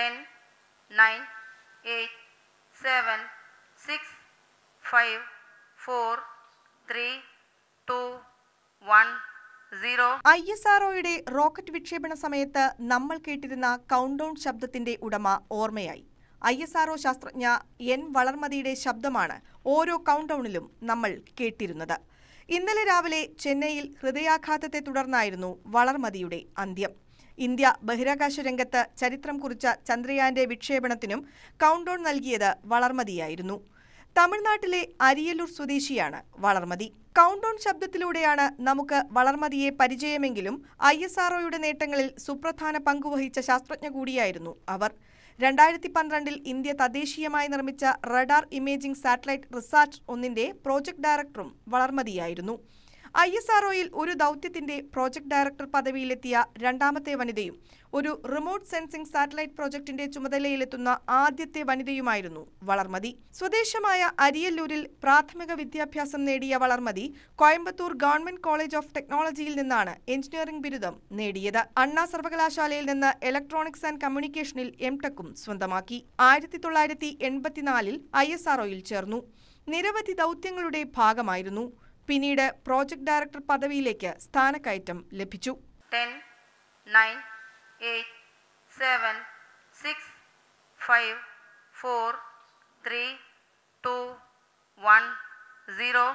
ten 9, 8, 7, 6, 5, 4, 3, 2, 1, I S ഒയുടെ rocket വിക്ഷേപണ സമയത്ത് നമ്മൾ കേട്ടിരുന്ന ഡൗൺ ശബ്ദത്തിന്റെ ഉടമ ഓർമ്മയായി ഐ എസ് ഒ ശാസ്ത്രജ്ഞ എൻ വളർമതിയുടെ ശബ്ദമാണ് ഓരോ ഡൗണിലും നമ്മൾ കേട്ടിരുന്നത് ഇന്നലെ രാവിലെ ചെന്നൈയിൽ ഹൃദയാഘാതത്തെ തുടർന്നായിരുന്നു വളർമതിയുടെ അന്ത്യം ഇന്ത്യ ബഹിരാകാശ രംഗത്ത് ചരിത്രം കുറിച്ച ചന്ദ്രയാന്റെ വിക്ഷേപണത്തിനും കൗണ്ടോൺ നൽകിയത് വളർമതിയായിരുന്നു തമിഴ്നാട്ടിലെ അരിയല്ലൂർ സ്വദേശിയാണ് വളർമതി കൗണ്ടോൺ ശബ്ദത്തിലൂടെയാണ് നമുക്ക് വളർമതിയെ പരിചയമെങ്കിലും ഐ എസ് ആർഒയുടെ നേട്ടങ്ങളിൽ സുപ്രധാന പങ്കുവഹിച്ച ശാസ്ത്രജ്ഞ കൂടിയായിരുന്നു അവർ രണ്ടായിരത്തി പന്ത്രണ്ടിൽ ഇന്ത്യ തദ്ദേശീയമായി നിർമ്മിച്ച റഡാർ ഇമേജിംഗ് സാറ്റലൈറ്റ് റിസാർട്ട് ഒന്നിന്റെ പ്രോജക്ട് ഡയറക്ടറും വളർമതിയായിരുന്നു ഐ എസ് ആർ ഒരു ദൗത്യത്തിന്റെ പ്രോജക്ട് ഡയറക്ടർ പദവിയിലെത്തിയ രണ്ടാമത്തെ വനിതയും ഒരു റിമോട്ട് സെൻസിംഗ് സാറ്റലൈറ്റ് പ്രോജക്ടിന്റെ ചുമതലയിലെത്തുന്ന ആദ്യത്തെ വനിതയുമായിരുന്നു വളർമതി സ്വദേശമായ അരിയല്ലൂരിൽ പ്രാഥമിക വിദ്യാഭ്യാസം നേടിയ Valarmathi Coimbatore government college of ടെക്നോളജിയിൽ നിന്നാണ് എഞ്ചിനീയറിംഗ് ബിരുദം നേടിയത് അണ്ണാ സർവകലാശാലയിൽ നിന്ന് ഇലക്ട്രോണിക്സ് ആൻഡ് കമ്മ്യൂണിക്കേഷനിൽ എംടെക്കും സ്വന്തമാക്കി ആയിരത്തി തൊള്ളായിരത്തി എൺപത്തിനാലിൽ ഐ എസ് ആർ ചേർന്നു നിരവധി ദൗത്യങ്ങളുടെ ഭാഗമായിരുന്നു പിന്നീട് പ്രോജക്ട് ഡയറക്ടർ പദവിയിലേക്ക് സ്ഥാനക്കയറ്റം ലഭിച്ചു five four three two one zero